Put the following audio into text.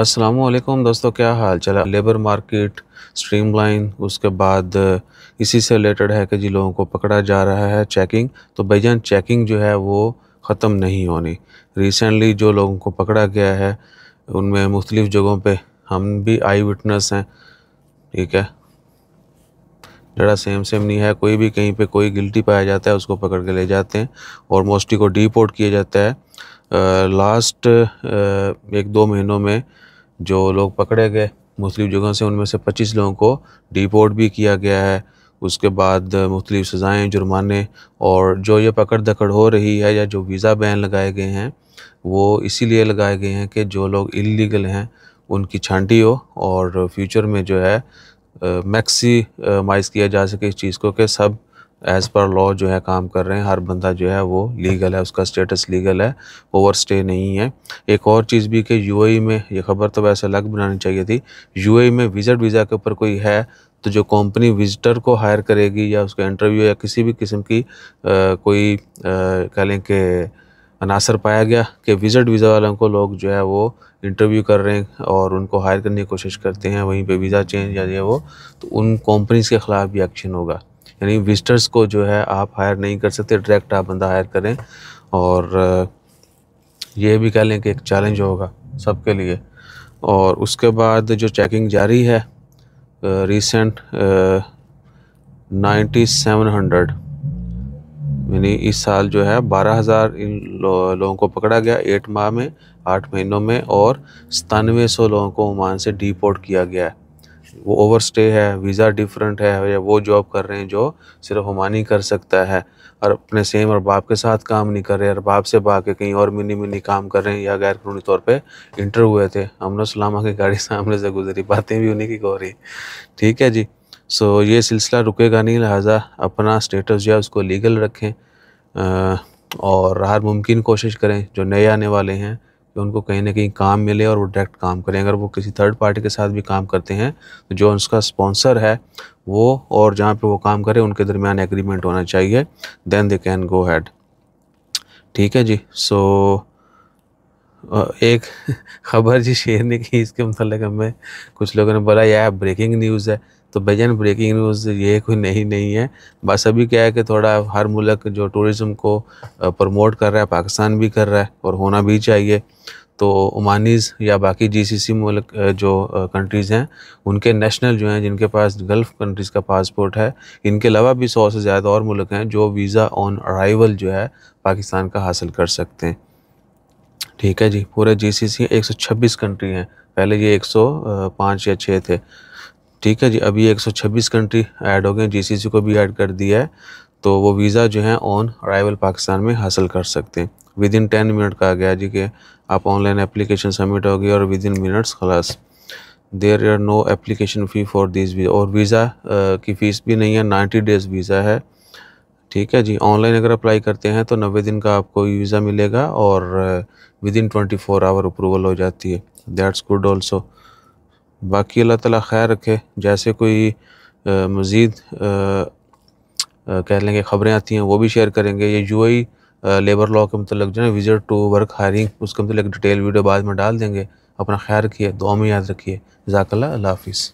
असलम दोस्तों क्या हाल चला लेबर मार्केट स्ट्रीमलाइन उसके बाद इसी से रिलेटेड है कि जी लोगों को पकड़ा जा रहा है चेकिंग तो जान चेकिंग जो है वो ख़त्म नहीं होनी रिसेंटली जो लोगों को पकड़ा गया है उनमें मुख्तलिफ़ जगहों पे हम भी आई विटनेस हैं ठीक है ज़रा सेम सेम नहीं है कोई भी कहीं पे कोई गिल्टी पाया जाता है उसको पकड़ के ले जाते हैं और मोस्टली को डीपोर्ट किया जाता है लास्ट एक दो महीनों में जो लोग पकड़े गए मुख्तलिफ जगहों से उनमें से पच्चीस लोगों को डीपोर्ट भी किया गया है उसके बाद मुख्तलिफ सज़ाएँ जुर्माने और जो ये पकड़ धकड़ हो रही है या जो वीज़ा बैन लगाए गए हैं वो इसीलिए लगाए गए हैं कि जो लोग इलीगल हैं उनकी छांटी हो और फ्यूचर में जो है मैक्सीमाइज किया जा सके इस चीज़ को कि सब एज़ पर लॉ जो है काम कर रहे हैं हर बंदा जो है वो लीगल है उसका स्टेटस लीगल है ओवर स्टे नहीं है एक और चीज़ भी कि यूएई e में ये खबर तो वैसे अलग बनानी चाहिए थी यूएई e में विज़िट वीज़ा के ऊपर कोई है तो जो कंपनी विजिटर को हायर करेगी या उसका इंटरव्यू या किसी भी किस्म की आ, कोई कह लें कि अनासर पाया गया कि विज़िट वीज़ा वालों को लोग जो है वो इंटरव्यू कर रहे हैं और उनको हायर करने की कोशिश करते हैं वहीं पे वीज़ा चेंज या वो तो उन कंपनीज़ के ख़िलाफ़ भी एक्शन होगा यानी विजिटर्स को जो है आप हायर नहीं कर सकते डायरेक्ट आप बंदा हायर करें और ये भी कह लें कि एक चैलेंज होगा सबके लिए और उसके बाद जो चेकिंग जारी है रिसेंट नाइन्टी सेवन हंड्रेड यानी इस साल जो है बारह हज़ार इन लोगों को पकड़ा गया एट माह में आठ महीनों में और सतानवे सौ लोगों को ओमान से डिपोर्ट किया गया है वो ओवर स्टे है वीज़ा डिफरेंट है या वो जॉब कर रहे हैं जो सिर्फ ही कर सकता है और अपने सेम और बाप के साथ काम नहीं कर रहे और बाप से बा के कहीं और मिनी मिनी काम कर रहे हैं या गैर कानूनी तौर पे इंटर हुए थे हमने सलामा की गाड़ी सामने से गुजरी बातें भी उन्हीं की हो रही ठीक है जी सो so, ये सिलसिला रुकेगा नहीं लिहाजा अपना स्टेटस जो है उसको लीगल रखें आ, और हर मुमकिन कोशिश करें जो नए आने वाले हैं कि उनको कहीं ना कहीं काम मिले और वो डायरेक्ट काम करें अगर वो किसी थर्ड पार्टी के साथ भी काम करते हैं तो जो उसका स्पॉन्सर है वो और जहाँ पे वो काम करे उनके दरमियान एग्रीमेंट होना चाहिए then they can go ahead ठीक है जी सो एक ख़बर जी शेयर ने की इसके मतलब हमें कुछ लोगों ने बोला यह ब्रेकिंग न्यूज़ है तो बेजन ब्रेकिंग न्यूज़ ये कोई नहीं नहीं है बस अभी क्या है कि थोड़ा हर मुल्क जो टूरिज़म को प्रमोट कर रहा है पाकिस्तान भी कर रहा है और होना भी चाहिए तो ओमानीज़ या बाकी जीसीसी मुल्क जो कंट्रीज़ हैं उनके नेशनल जो हैं जिनके पास गल्फ़ कंट्रीज़ का पासपोर्ट है इनके अलावा भी सौ से ज़्यादा और मुल्क हैं जो वीज़ा ऑन अराइवल जो है पाकिस्तान का हासिल कर सकते हैं ठीक है जी पूरे जीसीसी 126 कंट्री हैं पहले ये 105 या 6 थे ठीक है जी अभी 126 कंट्री ऐड हो गए जीसीसी को भी ऐड कर दिया है तो वो वीज़ा जो है ऑन अराइवल पाकिस्तान में हासिल कर सकते हैं विद इन टेन मिनट का आ गया जी कि आप ऑनलाइन एप्लीकेशन सबमिट होगी और विद इन मिनट्स खलास there are no application fee for this visa और वीज़ा की फ़ीस भी नहीं है नाइन्टी डेज़ वीज़ा है ठीक है जी ऑनलाइन अगर अप्लाई करते हैं तो नबे दिन का आपको वीज़ा मिलेगा और within twenty four hour approval हो जाती है दैट्स गुड ऑल्सो बाकी अल्लाह ताला खैर रखे जैसे कोई मज़ीद कह लेंगे ख़बरें आती हैं वो भी शेयर करेंगे ये यू आई लेबर लॉ के मतलब जो है विजिट टू वर्क हायरिंग उसके मतलब डिटेल वीडियो बाद में डाल देंगे अपना ख्याल रखिए दुआ में याद रखिए जजाकल्ला हाफिज़